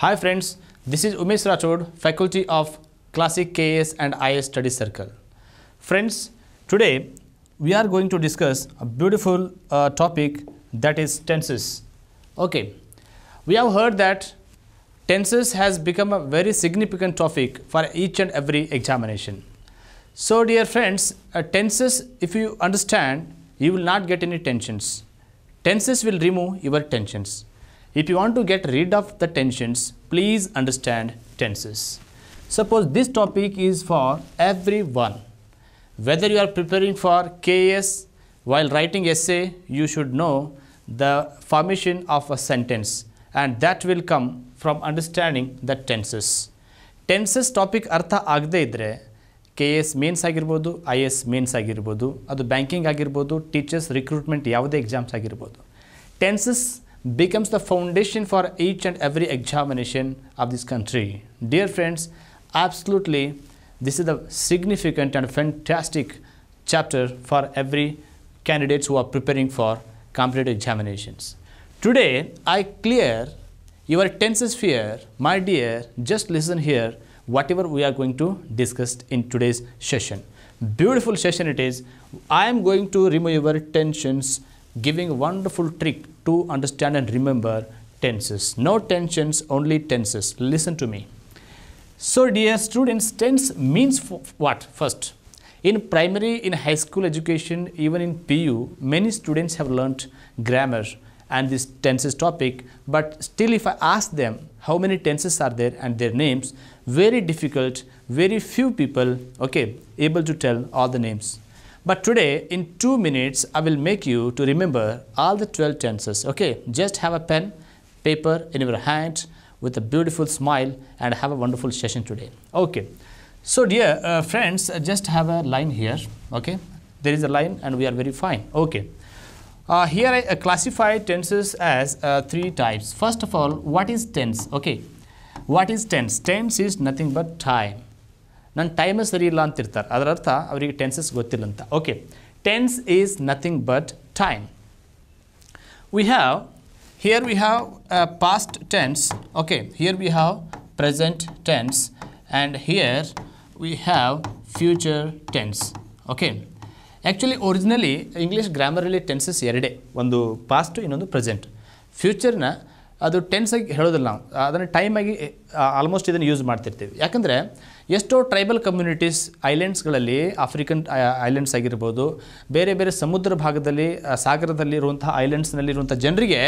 Hi friends, this is Umesh Rachod, Faculty of Classic KS and IS Study Circle. Friends, today we are going to discuss a beautiful uh, topic that is tenses. Okay, we have heard that tenses has become a very significant topic for each and every examination. So dear friends, uh, tenses if you understand, you will not get any tensions. Tenses will remove your tensions. If you want to get rid of the tensions, please understand tenses. Suppose this topic is for everyone. Whether you are preparing for KS, while writing essay, you should know the formation of a sentence and that will come from understanding the tenses. Tenses topic ಅರ್ಥ ಆಗದೇ ಇದ್ದರೆ K S mains ಆಗಿರ್ಬೋದು I S banking ಆಗಿರ್ಬೋದು ಅದು teachers recruitment teachers recruitment ಯಾವುದೇ exams becomes the foundation for each and every examination of this country. Dear friends, absolutely this is a significant and fantastic chapter for every candidates who are preparing for competitive examinations. Today, I clear your tenses fear. My dear, just listen here whatever we are going to discuss in today's session. Beautiful session it is. I am going to remove your tensions giving wonderful trick to understand and remember tenses. No tensions, only tenses. Listen to me. So dear students, tense means what first? In primary, in high school education, even in PU, many students have learnt grammar and this tenses topic. But still if I ask them how many tenses are there and their names, very difficult, very few people, okay, able to tell all the names. But today, in two minutes, I will make you to remember all the 12 tenses. Okay, just have a pen, paper in your hand with a beautiful smile and have a wonderful session today. Okay, so dear uh, friends, uh, just have a line here. Okay, there is a line and we are very fine. Okay. Uh, here I uh, classify tenses as uh, three types. First of all, what is tense? Okay, what is tense? Tense is nothing but time. ನನ್ನ ಟೈಮೇ ಸರಿ ಇಲ್ಲ ಅಂತಿರ್ತಾರೆ ಅದರ ಅರ್ಥ ಅವರಿಗೆ tenses ಗೊತ್ತಿಲ್ಲ ಅಂತ okay tense is nothing but time we have here we have past tense okay here we have present tense and here we have future tense okay actually originally English ಗ್ರಾಮರಲ್ಲಿ ಟೆನ್ಸಸ್ ಎರಡೇ ಒಂದು past ಇನ್ನೊಂದು present ಫ್ಯೂಚರ್ನ ಅದು tense ಆಗಿ ಹೇಳೋದಿಲ್ಲ ನಾವು ಅದನ್ನು ಟೈಮಾಗಿ almost ಇದನ್ನು ಯೂಸ್ ಮಾಡ್ತಿರ್ತೀವಿ ಯಾಕಂದರೆ ಎಷ್ಟೋ ಟ್ರೈಬಲ್ ಕಮ್ಯುನಿಟೀಸ್ ಐಲ್ಯಾಂಡ್ಸ್ಗಳಲ್ಲಿ ಆಫ್ರಿಕನ್ ಐಲ್ಯಾಂಡ್ಸ್ ಆಗಿರ್ಬೋದು ಬೇರೆ ಬೇರೆ ಸಮುದ್ರ ಭಾಗದಲ್ಲಿ ಸಾಗರದಲ್ಲಿರುವಂಥ ಐಲ್ಯಾಂಡ್ಸ್ನಲ್ಲಿರುವಂಥ ಜನರಿಗೆ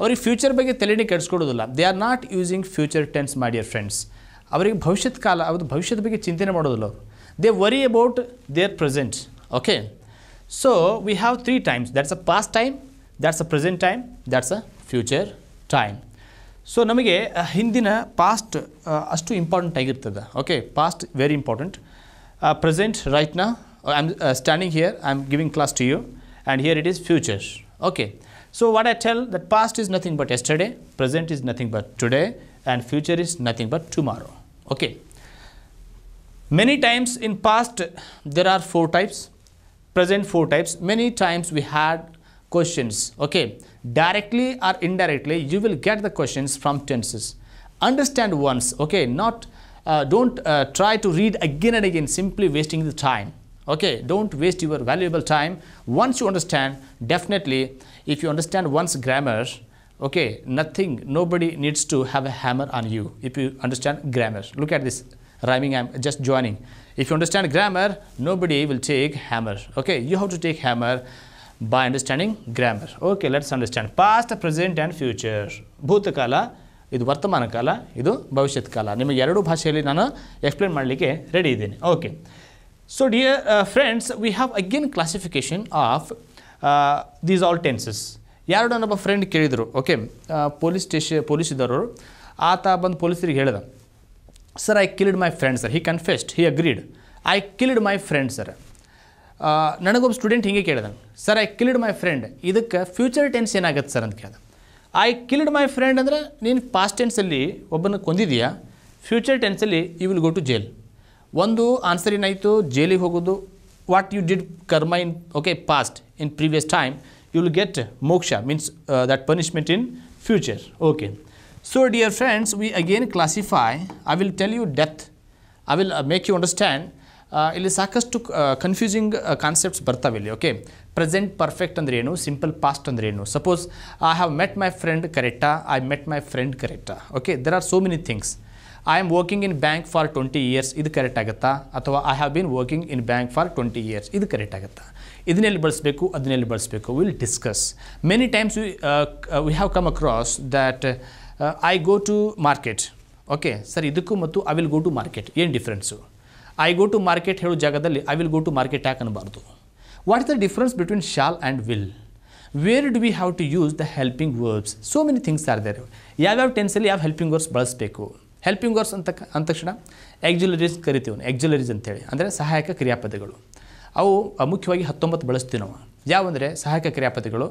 ಅವ್ರಿಗೆ ಫ್ಯೂಚರ್ ಬಗ್ಗೆ ತಲೆಡಿ ಕೆಡಿಸ್ಕೊಡೋದಿಲ್ಲ they are not using future tense my dear friends ಅವರಿಗೆ ಭವಿಷ್ಯದ ಕಾಲ ಅವ್ರದ್ದು ಭವಿಷ್ಯದ ಬಗ್ಗೆ ಚಿಂತನೆ ಮಾಡೋದಿಲ್ಲ ಅವರು they worry about their present okay so we have three times that's a past time that's a present time that's a future time. So, namage hindina past as two important agirtada. Okay, past very important. present right now, I'm standing here, I'm giving class to you, and here it is future. Okay, so what I tell that past is nothing but yesterday, present is nothing but today, and future is nothing but tomorrow. Okay, many times in past there are four types, present four types. Many times we had questions. Okay, directly or indirectly, you will get the questions from tenses. Understand once, okay, not, uh, don't uh, try to read again and again, simply wasting the time. Okay, don't waste your valuable time. Once you understand, definitely, if you understand once grammar, okay, nothing, nobody needs to have a hammer on you if you understand grammar. Look at this rhyming I'm just joining. If you understand grammar, nobody will take hammer. Okay, you have to take hammer by understanding grammar. Okay, let's understand past, present and future. ಭೂತಕಾಲ ಇದು ವರ್ತಮಾನ ಕಾಲ ಇದು ಭವಿಷ್ಯತ್ ಕಾಲ ನಿಮಗೆ ಎರಡೂ ಭಾಷೆಯಲ್ಲಿ ನಾನು ಎಕ್ಸ್ಪ್ಲೇನ್ ಮಾಡಲಿಕ್ಕೆ ರೆಡಿ ಇದ್ದೀನಿ okay so dear friends we have again classification of these all tenses ಯಾರು ನನ್ನೊಬ್ಬ ಫ್ರೆಂಡ್ ಕೇಳಿದರು ಓಕೆ ಪೊಲೀಸ್ ಸ್ಟೇಷನ್ ಪೊಲೀಸ್ ಇದ್ದವರು ಆತ ಬಂದು ಪೊಲೀಸರಿಗೆ ಹೇಳಿದ sir I killed my friend sir he confessed he agreed I killed my friend sir ನನಗೊಬ್ಬ student ಹೀಗೆ ಕೇಳಿದಾನೆ sir I killed my friend ಇದಕ್ಕೆ ಫ್ಯೂಚರ್ ಟೆನ್ಸ್ ಏನಾಗುತ್ತೆ ಸರ್ ಅಂತ ಕೇಳಿದೆ ಐ ಕಿಲ್ಡ್ ಮೈ ಫ್ರೆಂಡ್ ಅಂದರೆ ನೀನು ಪಾಸ್ಟ್ ಟೆನ್ಸಲ್ಲಿ ಒಬ್ಬನ ಕೊಂದಿದೆಯಾ ಫ್ಯೂಚರ್ ಟೆನ್ಸಲ್ಲಿ you will go to jail ಒಂದು ಆನ್ಸರ್ ಏನಾಯಿತು ಜೇಲಿಗೆ ಹೋಗೋದು what you did karma in okay past in previous time you will get moksha means that punishment in future okay so dear friends we again classify I will tell you death I will make you understand ಇಲ್ಲಿ ಸಾಕಷ್ಟು confusing concepts ಬರ್ತಾವೆ ಇಲ್ಲಿ okay present perfect ಅಂದ್ರೆ ಏನು simple past ಅಂದ್ರೆ ಏನು suppose I have met my friend ಕರೆಕ್ಟಾ I met my friend ಕರೆಕ್ಟಾ okay there are so many things I am working in bank for twenty years ಇದು correct ಆಗುತ್ತಾ ಅಥವಾ I have been working in bank for twenty years ಇದು correct ಆಗುತ್ತಾ ಇದನ್ನೆಲ್ಲಿ ಬಳಸಬೇಕು ಅದನ್ನೆಲ್ಲಿ ಬಳಸಬೇಕು will discuss many times we have come across that I go to market okay sir ಇದಕ್ಕೂ ಮತ್ತು I will go to market ಏನು difference I go to market ಹೇಳೋ ಜಾಗದಲ್ಲಿ I will go to market ಯಾಕೆ ಅನ್ನಬಾರ್ದು what is the difference between shall and will where do we have to use the helping verbs so many things are there ಯಾವ್ಯಾವ ಟೆನ್ಸಲ್ಲಿ ಯಾವ helping verbs ಬಳಸಬೇಕು helping verbs ಅಂತ ಅಂದ ತಕ್ಷಣ ಎಕ್ಜುಲರೀಸ್ ಕರಿತೀವಿ ಎಕ್ಜುಲರೀಸ್ ಅಂತೇಳಿ ಅಂದರೆ ಸಹಾಯಕ ಕ್ರಿಯಾಪದಗಳು ಅವು ಮುಖ್ಯವಾಗಿ ಹತ್ತೊಂಬತ್ತು ಬಳಸ್ತೀವಿ ನಾವು ಯಾವಂದರೆ ಸಹಾಯಕ ಕ್ರಿಯಾಪದಗಳು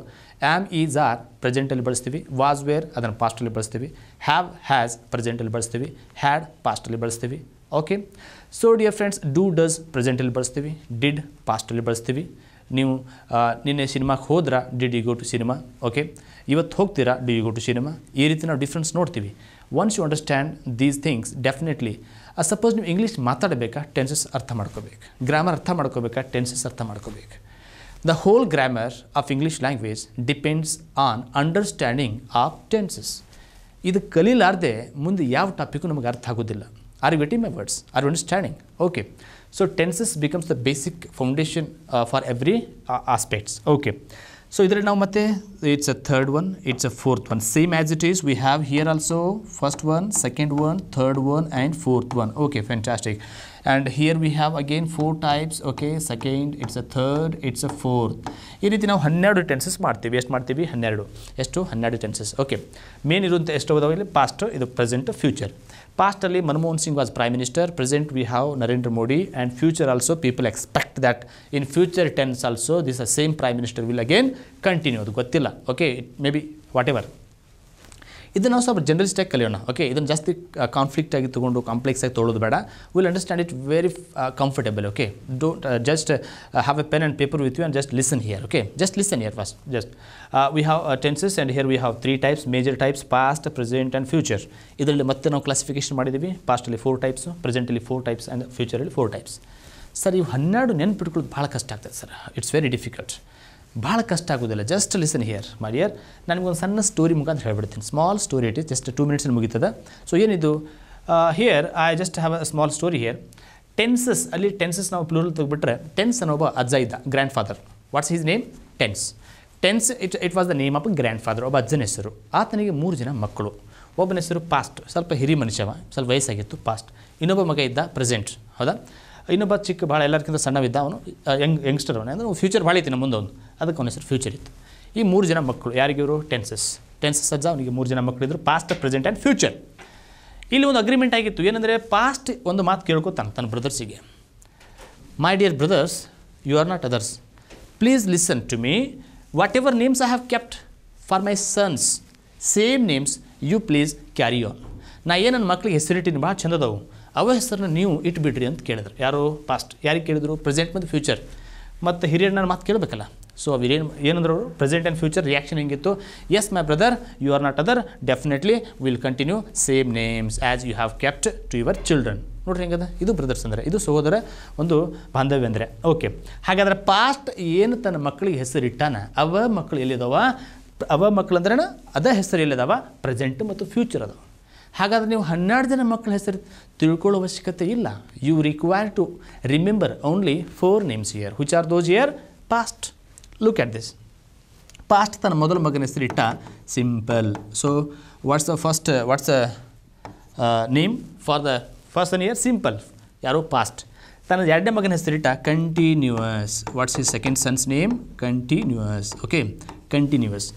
ಆ್ಯಮ್ ಈಸ್ ಆರ್ ಪ್ರೆಸೆಂಟಲ್ಲಿ ಬಳಸ್ತೀವಿ ವಾಸ್ ವೇರ್ ಅದನ್ನು ಪಾಸ್ಟಲ್ಲಿ ಬಳಸ್ತೀವಿ ಹ್ಯಾವ್ ಹ್ಯಾಸ್ ಪ್ರೆಸೆಂಟಲ್ಲಿ ಬಳಸ್ತೀವಿ ಹ್ಯಾಡ್ ಪಾಸ್ಟಲ್ಲಿ ಬಳಸ್ತೀವಿ okay so dear friends do does ಪ್ರೆಸೆಂಟಲ್ಲಿ ಬಳಸ್ತೀವಿ ಡಿಡ್ ಪಾಸ್ಟಲ್ಲಿ ಬಳಸ್ತೀವಿ ನೀವು ನಿನ್ನೆ ಸಿನಿಮಾಗೆ ಹೋದ್ರ did you go to cinema okay ಇವತ್ತು ಹೋಗ್ತೀರಾ do you go to cinema ಈ ರೀತಿ ನಾವು ಡಿಫ್ರೆನ್ಸ್ ನೋಡ್ತೀವಿ once you understand these things definitely suppose ನೀವು ಇಂಗ್ಲೀಷ್ ಮಾತಾಡಬೇಕಾ ಟೆನ್ಸಸ್ ಅರ್ಥ ಮಾಡ್ಕೋಬೇಕು ಗ್ರಾಮರ್ ಅರ್ಥ ಮಾಡ್ಕೋಬೇಕಾ ಟೆನ್ಸಸ್ ಅರ್ಥ ಮಾಡ್ಕೋಬೇಕು the whole grammar of English language depends on understanding of tenses ಇದು ಕಲೀಲಾರ್ದೆ ಮುಂದೆ ಯಾವ ಟಾಪಿಕ್ಕು ನಮಗೆ ಅರ್ಥ ಆಗೋದಿಲ್ಲ Are you getting my words? Are you understanding? Okay. So tenses becomes the basic foundation uh, for every uh, aspects. Okay. So either now mate, it's a third one, it's a fourth one. Same as it is, we have here also first one, second one, third one, and fourth one. Okay, fantastic. And here we have again four types. Okay, second, it's a third, it's a fourth. ಈ ರೀತಿ ನಾವು ಹನ್ನೆರಡು tenses ಮಾಡ್ತೀವಿ ಎಷ್ಟು ಮಾಡ್ತೀವಿ ಹನ್ನೆರಡು ಎಷ್ಟು ಹನ್ನೆರಡು ಟೆನ್ಸಸ್ ಓಕೆ ಮೇನ್ ಇರುವಂಥ ಎಷ್ಟು ಇಲ್ಲಿ ಪಾಸ್ಟ್ ಇದು ಪ್ರೆಸೆಂಟ್ ಫ್ಯೂಚರ್ ಪಾಸ್ಟಲ್ಲಿ Manmohan Singh was prime minister present we have Narendra Modi and future also people expect that in future tense also this a same prime minister will again continue ಅದು ಗೊತ್ತಿಲ್ಲ okay it may be whatever ಇದನ್ನು ನಾವು ಸ್ವಲ್ಪ ಜನರಲಿಸ್ಟಾಗಿ ಕಲಿಯೋಣ okay ಇದನ್ನು ಜಾಸ್ತಿ conflict ಆಗಿ ತೊಗೊಂಡು ಕಾಂಪ್ಲೆಕ್ಸ್ ಆಗಿ ತೊಗೊಳ್ಳೋದು ಬೇಡ will understand it very comfortable okay don't just have a pen and paper with you and just listen here okay just listen here first just we have tenses and here we have three types major types past present and future ಇದರಲ್ಲಿ ಮತ್ತೆ ನಾವು classification ಮಾಡಿದ್ದೀವಿ ಪಾಸ್ಟಲ್ಲಿ four types ಪ್ರೆಸೆಂಟಲ್ಲಿ four types and ಫ್ಯೂಚರಲ್ಲಿ four types sir ಇವು ಹನ್ನೆರಡು ನೆನ್ಪಿಟ್ಕೊಳ್ಳೋದು ಭಾಳ ಕಷ್ಟ ಆಗ್ತದೆ ಸರ್ ಇಟ್ಸ್ ವೆರಿ ಡಿಫಿಕಲ್ಟ್ ಭಾಳ ಕಷ್ಟ ಆಗೋದಿಲ್ಲ ಜಸ್ಟ್ ಲಿಸನ್ ಹಿಯರ್ ಮಾಡಿಯರ್ ನನಗೊಂದು ಸಣ್ಣ ಸ್ಟೋರಿ ಮುಖಾಂತರ ಹೇಳ್ಬಿಡ್ತೀನಿ small story it is just two ಮಿನಿಟ್ಸಲ್ಲಿ ಮುಗೀತದೆ ಸೊ ಏನಿದು here I just have a small story here tenses ಅಲ್ಲಿ ಟೆನ್ಸಸ್ ನಾವು ಪ್ಲೂರಲ್ ತೆಗೆದುಬಿಟ್ರೆ ಟೆನ್ಸ್ ಅನ್ನೋ ಒಬ್ಬ ಅಜ್ಜ ಇದ್ದ grandfather what's his name tense tense it it was the name of grandfather ಒಬ್ಬ ಅಜ್ಜನ ಹೆಸರು ಆತನಿಗೆ ಮೂರು ಜನ ಮಕ್ಕಳು ಒಬ್ಬನ ಹೆಸರು ಪಾಸ್ಟ್ ಸ್ವಲ್ಪ ಹಿರಿ ಮನುಷ್ಯವ ಸ್ವಲ್ಪ ವಯಸ್ಸಾಗಿತ್ತು ಪಾಸ್ಟ್ ಇನ್ನೊಬ್ಬ ಮಗ ಇದ್ದ ಪ್ರೆಸೆಂಟ್ ಹೌದಾ ಇನ್ನೊಬ್ಬ ಚಿಕ್ಕ ಭಾಳ ಎಲ್ಲರಿಗಿಂತ ಸಣ್ಣವಿದ್ದ ಅವನು ಯಂಗ್ ಯಂಗ್ಸ್ಟರ್ ಅವನೇ ಅಂದರೆ ಫ್ಯೂಚರ್ ಭಾಳ ಇತ್ತು ನಮ್ಮ ಮುಂದೆ ಅವನು ಅದಕ್ಕೆ ಅವನ ಹೆಸರು ಫ್ಯೂಚರ್ ಇತ್ತು ಈ ಮೂರು ಜನ ಮಕ್ಕಳು ಯಾರಿಗಿವರು ಟೆನ್ಸಸ್ ಟೆನ್ಸಸ್ ಅಜ್ಜ ಅವನಿಗೆ ಮೂರು ಜನ ಮಕ್ಕಳಿದ್ರು ಪಾಸ್ಟ್ ಪ್ರೆಸೆಂಟ್ ಆ್ಯಂಡ್ ಫ್ಯೂಚರ್ ಇಲ್ಲಿ ಒಂದು ಅಗ್ರಿಮೆಂಟ್ ಆಗಿತ್ತು ಏನಂದರೆ ಪಾಸ್ಟ್ ಒಂದು ಮಾತು ಕೇಳ್ಕೊತಾನೆ ತನ್ನ ಬ್ರದರ್ಸಿಗೆ my dear brothers you are not others please listen to me whatever names I have kept for my sons same names you please carry on ನಾ ಏನು ನನ್ನ ಮಕ್ಕಳಿಗೆ ಹೆಸರಿಟ್ಟಿನ ಭಾಳ ಚಂದದವು ಅವ ಹೆಸರನ್ನ ನೀವು ಇಟ್ಬಿಡ್ರಿ ಅಂತ ಕೇಳಿದ್ರು ಯಾರು ಪಾಸ್ಟ್ ಯಾರಿಗೆ ಕೇಳಿದ್ರು ಪ್ರೆಸೆಂಟ್ ಮತ್ತು ಫ್ಯೂಚರ್ ಮತ್ತು ಹಿರಿಯರ್ ಮಾತು ಕೇಳಬೇಕಲ್ಲ ಸೊ ಅವು ಏನು ಏನಂದ್ರು ಅವರು ಪ್ರೆಸೆಂಟ್ ಆ್ಯಂಡ್ ಫ್ಯೂಚರ್ ರಿಯಾಕ್ಷನ್ ಹೆಂಗಿತ್ತು yes my brother you are not other definitely will continue same names as you have kept to your children ನೋಡ್ರಿ ಹೆಂಗದ ಇದು ಬ್ರದರ್ಸ್ ಅಂದರೆ ಇದು ಸಹೋದರ ಒಂದು ಬಾಂಧವ್ಯ ಅಂದರೆ ಓಕೆ ಹಾಗಾದ್ರೆ ಪಾಸ್ಟ್ ಏನು ತನ್ನ ಮಕ್ಕಳಿಗೆ ಹೆಸರಿಟ್ಟಾನ ಅವ ಮಕ್ಕಳು ಎಲ್ಲಿದಾವ ಅವ ಮಕ್ಕಳು ಅಂದ್ರೆ ಅದ ಹೆಸರು ಎಲ್ಲಿದಾವ ಪ್ರೆಸೆಂಟ್ ಮತ್ತು ಫ್ಯೂಚರ್ ಅದಾವ ಹಾಗಾದರೆ ನೀವು ಹನ್ನೆರಡು ಜನ ಮಕ್ಕಳ ಹೆಸರು ತಿಳ್ಕೊಳ್ಳೋ ಅವಶ್ಯಕತೆ ಇಲ್ಲ you require to remember only four names here which are those here past look at this past ತನ್ನ ಮೊದಲ ಮಗನ ಹೆಸರಿಟ್ಟ simple so what's the first what's a name for the first one here simple ಯಾರೋ past ತನ್ನ ಎರಡನೇ ಮಗನ ಹೆಸರಿಟ್ಟ continuous what's is second son's name continuous okay continuous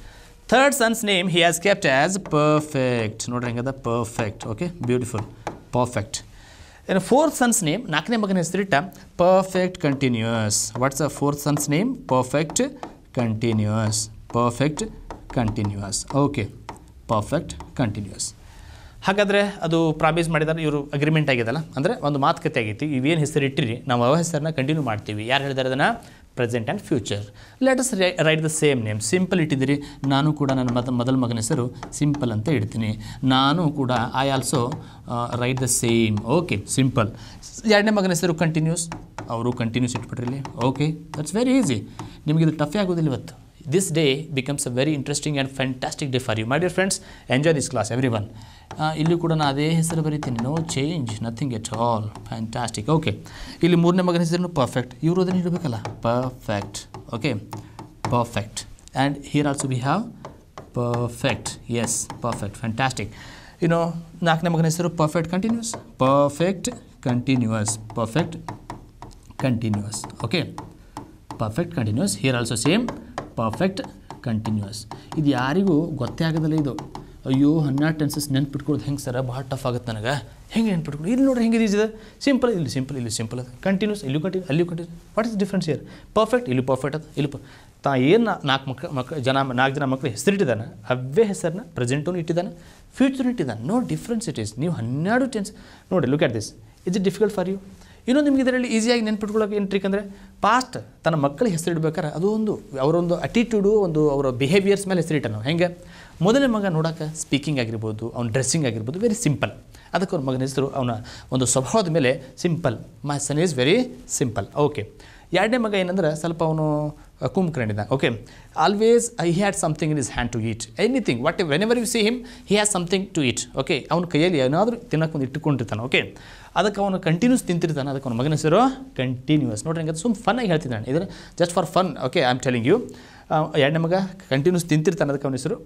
third son's name he has kept as perfect ನೋಡ್ರಿ ಹೆಂಗದ perfect okay beautiful perfect ಏನು fourth son's name ನಾಲ್ಕನೇ ಮಗನ ಹೆಸರಿಟ್ಟ perfect continuous what's a fourth son's name perfect continuous perfect continuous okay perfect continuous ಹಾಗಾದರೆ ಅದು promise ಮಾಡಿದ್ದಾರೆ ಇವರು ಅಗ್ರಿಮೆಂಟ್ ಆಗಿದೆಲ್ಲ ಅಂದರೆ ಒಂದು ಮಾತುಕತೆ ಆಗೈತಿ ಇವೇನು ಇಟ್ಟಿರಿ ನಾವು ಅವ ಹೆಸರನ್ನ ಕಂಟಿನ್ಯೂ ಮಾಡ್ತೀವಿ ಯಾರು ಹೇಳಿದಾರೆ ಅದನ್ನು ಪ್ರೆಸೆಂಟ್ ಆ್ಯಂಡ್ ಫ್ಯೂಚರ್ ಲೆಟ್ ರೈ right the same name simple ಇಟ್ಟಿದ್ದೀರಿ ನಾನು ಕೂಡ ನನ್ನ ಮದ ಮೊದಲ ಮಗನ ಹೆಸರು ಸಿಂಪಲ್ ಅಂತ ಇಡ್ತೀನಿ ನಾನು ಕೂಡ I also write the same okay simple ಎರಡನೇ ಮಗನ ಹೆಸರು ಕಂಟಿನ್ಯೂಸ್ ಅವರು ಕಂಟಿನ್ಯೂಸ್ ಇಟ್ಬಿಟ್ರಿಲಿ ಓಕೆ ದಟ್ಸ್ ವೆರಿ ಈಸಿ ನಿಮಗೆ ಇದು ಟಫೇ ಆಗೋದಿಲ್ಲ ಇವತ್ತು this day becomes a very interesting and fantastic day for you my dear friends enjoy this class every one ಇಲ್ಲಿ ಕೂಡ ನಾನು ಅದೇ ಹೆಸರು ಬರೀತೀನಿ no change nothing at all fantastic okay ಇಲ್ಲಿ ಮೂರನೇ ಮಗನ ಹೆಸರು ಪರ್ಫೆಕ್ಟ್ ಇವರು ಅದನ್ನು ಇಡಬೇಕಲ್ಲ perfect okay perfect and here also we have perfect yes perfect fantastic ಇನ್ನು ನಾಲ್ಕನೇ ಮಗನ ಹೆಸರು perfect continuous perfect continuous perfect continuous okay perfect continuous here also same perfect continuous ಇದು ಯಾರಿಗೂ ಗೊತ್ತೇ ಆಗೋದಿಲ್ಲ ಇದು ಅಯ್ಯೋ ಹನ್ನೆರಡು ಟೆನ್ಸಸ್ ನೆನ್ಪಿಟ್ಕೊಳ್ಳೋದು ಹೆಂಗೆ ಸರ ಭಾಳ ಟಫ್ ಆಗುತ್ತೆ ನನಗೆ ಹೆಂಗೆ ನೆನ್ಪಿಟ್ಕೊಡು ಇಲ್ಲಿ ನೋಡ್ರಿ ಹೆಂಗೆ ಇದೆ ಸಿಂಪಲ್ ಇಲ್ಲಿ ಸಿಂಪಲ್ ಇಲ್ಲಿ ಸಿಂಪಲ್ ಅದು ಕಂಟಿನ್ಯೂಸ್ ಇಲ್ಲಿ ಕಂಟಿನ್ಯೂಸ್ ಅಲ್ಲಿ continue what is difference here perfect ಇಲ್ಲಿ ಪರ್ಫೆಕ್ಟ್ ಅದು ಇಲ್ಲಿ ತಾ ಏನು ನಾಲ್ಕು ಮಕ್ಳು ಮಕ್ಕ ಜನ ನಾಲ್ಕು ಜನ ಮಕ್ಕಳು ಹೆಸರಿಟ್ಟಿದ್ದಾನೆ ಅವೇ ಹೆಸರನ್ನ ಪ್ರೆಸೆಂಟೂ ಇಟ್ಟಿದ್ದಾನೆ ಫ್ಯೂಚರ್ ಇಟ್ಟಿದ್ದಾನೆ ನೋ ಡಿಫ್ರೆನ್ಸ್ ಇಟ್ ಈಸ್ ನೀವು ಹನ್ನೆರಡು ಟೆನ್ಸ್ ನೋಡಿ look at this is it difficult for you ಇನ್ನೊಂದು ನಿಮಗೆ ಇದರಲ್ಲಿ ಈಸಿಯಾಗಿ ನೆನ್ಪಿಟ್ಕೊಳ್ಳೋಕೆ ಏನು ಟ್ರಿಕ್ ಅಂದರೆ ಪಾಸ್ಟ್ ತನ್ನ ಮಕ್ಕಳಿಗೆ ಹೆಸರಿಡ್ಬೇಕಾದ್ರೆ ಅದು ಒಂದು ಅವರೊಂದು ಅಟಿಟ್ಯೂಡು ಒಂದು ಅವರ ಬಿಹೇವಿಯರ್ಸ್ ಮೇಲೆ ಹೆಸರಿಟ್ಟನು ನಾವು ಹೆಂಗೆ ಮೊದಲನೇ ಮಗ ನೋಡೋಕೆ ಸ್ಪೀಕಿಂಗ್ ಆಗಿರ್ಬೋದು ಅವ್ನ ಡ್ರೆಸ್ಸಿಂಗ್ ಆಗಿರ್ಬೋದು ವೆರಿ ಸಿಂಪಲ್ ಅದಕ್ಕೆ ಅವ್ರ ಮಗನ ಹೆಸರು ಅವನ ಒಂದು ಸ್ವಭಾವದ ಮೇಲೆ simple my son is very simple okay ಎರಡನೇ ಮಗ ಏನಂದ್ರೆ ಸ್ವಲ್ಪ ಅವನು uh, okay always I had he in something hand his eat anything eat. Whenever you see him he has something to eat okay Okay, ಕೈಯಲ್ಲಿ ಏನಾದರೂ ತಿನ್ನಕ್ಕೆ ಒಂದು ಇಟ್ಟುಕೊಂಡಿರ್ತಾನೆ okay ಅದಕ್ಕೆ ಅವನು ಕಂಟಿನ್ಯೂಸ್ ತಿಂತಿರ್ತಾನೆ ಅದಕ್ಕೆ ಅವನ ಮಗನ ಹೆಸರು ಕಂಟಿನ್ಯೂಸ್ ನೋಡ್ರಿ ಹಂಗೆ ಸುಮ್ಮ ಫನ್ನಾಗಿ ಹೇಳ್ತಿದ್ದಾನೆ ಇದನ್ನು just for fun okay I am telling you ಎರಡನೇ ಮಗ ಕಂಟಿನ್ಯೂಸ್ ತಿಂತಿರ್ತಾನೆ ಅದಕ್ಕೆ ಅವನ ಹೆಸರು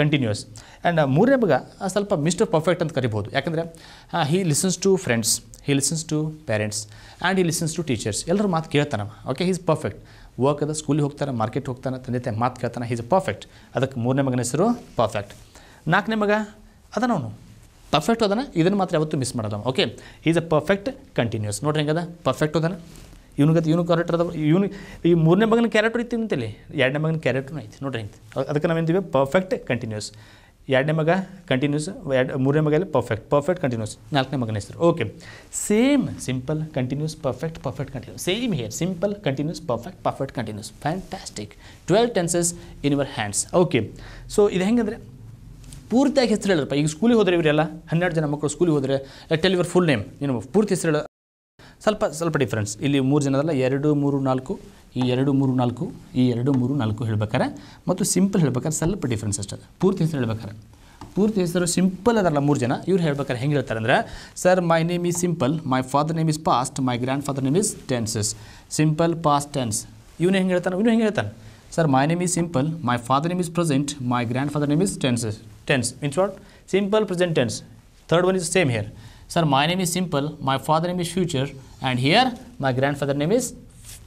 ಕಂಟಿನ್ಯೂಸ್ ಆ್ಯಂಡ್ ಮೂರನೇ ಮಗ ಸ್ವಲ್ಪ ಮಿಸ್ಟರ್ ಪರ್ಫೆಕ್ಟ್ ಅಂತ ಕರಿಬೋದು ಯಾಕಂದರೆ he listens to friends he listens to parents and he listens to teachers ಎಲ್ಲರೂ ಮಾತು ಕೇಳ್ತಾನವ okay he is perfect work ಅದ ಸ್ಕೂಲಿಗೆ ಹೋಗ್ತಾನೆ ಮಾರ್ಕೆಟ್ ಹೋಗ್ತಾನೆ ತಂದೆ ತಾಯಿ ಮಾತು ಕೇಳ್ತಾನೆ ಹೀಸ್ ಪರ್ಫೆಕ್ಟ್ ಅದಕ್ಕೆ ಮೂರನೇ ಮಗನ ಹೆಸರು ಪರ್ಫೆಕ್ಟ್ ನಾಲ್ಕನೇ ಮಗ ಅದನ್ನು ಅವನು ಪರ್ಫೆಕ್ಟ್ ಅದನ್ನು ಇದನ್ನು ಮಾತ್ರ ಯಾವತ್ತೂ ಮಿಸ್ ಮಾಡೋದು okay is a perfect continuous ನೋಡ್ರಿ ಹೆಂಗದ ಪರ್ಫೆಕ್ಟ್ ಅದನ್ನು ಇವನಿಗತ್ತೆ ಇವನು ಕ್ಯಾರೆಕ್ಟರ್ ಅದ ಇವನು ಈ ಮೂರನೇ ಮಗನ ಕ್ಯಾರೆಕ್ಟರ್ ಇತ್ತು ಅಂತೇಳಿ ಎರಡನೇ ಮಗನ ಕ್ಯಾರೆಕ್ಟರ್ನೂ ಐತಿ ನೋಡ್ರಿ ಹೆಂಗೆ ಅದಕ್ಕೆ ನಾವೇಂತೀವಿ ಪರ್ಫೆಕ್ಟ್ ಕಂಟಿನ್ಯೂಸ್ ಎರಡನೇ ಮಗ ಕಂಟಿನ್ಯೂಸ್ ಎರಡು ಮೂರನೇ ಮಗ ಪರ್ಫೆಕ್ಟ್ ಪರ್ಫೆಕ್ಟ್ ಕಂಟಿನ್ಯೂಸ್ ನಾಲ್ಕನೇ ಮಗನ ಹೆಸರು okay same simple continuous perfect perfect continuous same here simple continuous perfect perfect continuous fantastic twelve tenses in your hands okay so ಇದು ಹೆಂಗಂದರೆ ಪೂರ್ತಿಯಾಗಿ ಹೆಸರು ಹೇಳಿದ್ರಪ್ಪ ಈಗ ಸ್ಕೂಲಿಗೆ ಹೋದರೆ ಇವರೆಲ್ಲ ಹನ್ನೆರಡು ಜನ ಮಕ್ಕಳು ಸ್ಕೂಲಿಗೆ ಹೋದರೆ ಟೆಲ್ ಯುವರ್ ಫುಲ್ ನೇಮ್ ಏನು ಪೂರ್ತಿ ಹೆಸರು ಹೇಳೋ ಸ್ವಲ್ಪ ಸ್ವಲ್ಪ ಡಿಫ್ರೆನ್ಸ್ ಇಲ್ಲಿ ಮೂರು ಜನದಲ್ಲ ಎರಡು ಮೂರು ನಾಲ್ಕು ಈ ಎರಡು ಮೂರು ನಾಲ್ಕು ಈ ಎರಡು ಮೂರು ನಾಲ್ಕು ಹೇಳ್ಬೇಕಾರೆ ಮತ್ತು ಸಿಂಪಲ್ ಹೇಳ್ಬೇಕಾದ್ರೆ ಸ್ವಲ್ಪ ಡಿಫ್ರೆನ್ಸ್ ಅಷ್ಟದ ಪೂರ್ತಿ ಹೆಸರು ಹೇಳ್ಬೇಕಾರೆ ಪೂರ್ತಿ ಹೆಸರು ಸಿಂಪಲ್ ಅದರಲ್ಲ ಮೂರು ಜನ ಇವ್ರು ಹೇಳ್ಬೇಕಾರೆ ಹೆಂಗೆ ಹೇಳ್ತಾರೆ ಅಂದರೆ sir my name is simple my father name is past my grandfather name is tenses simple past tense ಇವನು ಹೆಂಗೆ ಹೇಳ್ತಾನೆ ಇವನು ಹೆಂಗೆ ಹೇಳ್ತಾನೆ sir my name is simple my father name is present my grandfather name is tenses tense in short simple present tense third one is same here sir my name is simple my father name is future and here my grandfather name is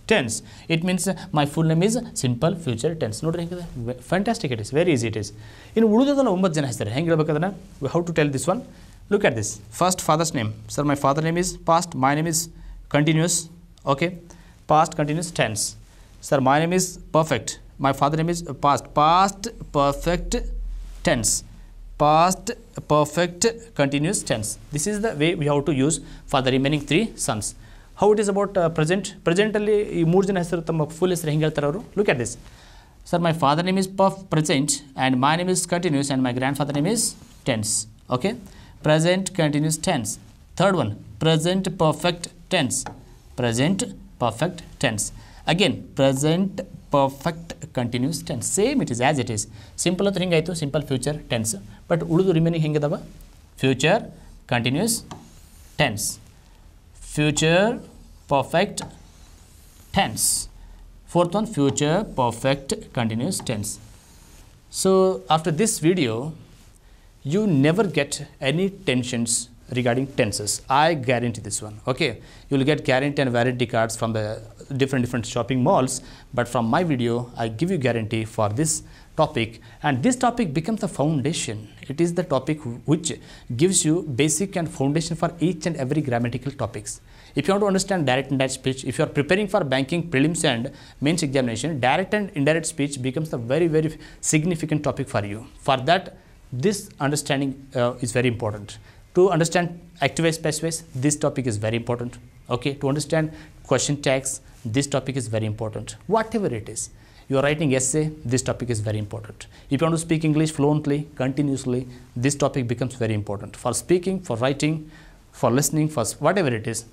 tense it means uh, my full name is simple future tense ನೋಡ್ರಿ ಹೆಂಗಿದೆ fantastic it is very easy it is ಇನ್ನು ಉಳಿದದಲ್ಲ ಒಂಬತ್ತು ಜನ ಹೆಸರು ಹೆಂಗೆ ಹೇಳ್ಬೇಕು ಅದನ್ನು how to tell this one look at this first father's name sir my father name is past my name is continuous okay past continuous tense sir my name is perfect my father name is past past perfect tense past perfect continuous tense this is the way we have to use for the remaining three sons how it is about uh, present presently ee moor jana hesaru tamma full hesaru heng look at this sir my father name is puff present and my name is continuous and my grandfather name is tense okay present continuous tense third one present perfect tense present perfect tense again present perfect continuous tense same it is as it is simple athu simple future tense but uludu remaining heng adava future continuous tense future perfect tense fourth one future perfect continuous tense so after this video you never get any tensions regarding tenses i guarantee this one okay you will get guarantee and validity cards from the different different shopping malls but from my video I give you guarantee for this topic and this topic becomes the foundation it is the topic which gives you basic and foundation for each and every grammatical topics if you want to understand direct and indirect speech if you are preparing for banking prelims and mains examination direct and indirect speech becomes a very very significant topic for you for that this understanding uh, is very important to understand active activist passive this topic is very important Okay, to understand question tags, this topic is very important. Whatever it is, you are writing essay, this topic is very important. If you want to speak English fluently, continuously, this topic becomes very important. For speaking, for writing, for listening, for whatever it is,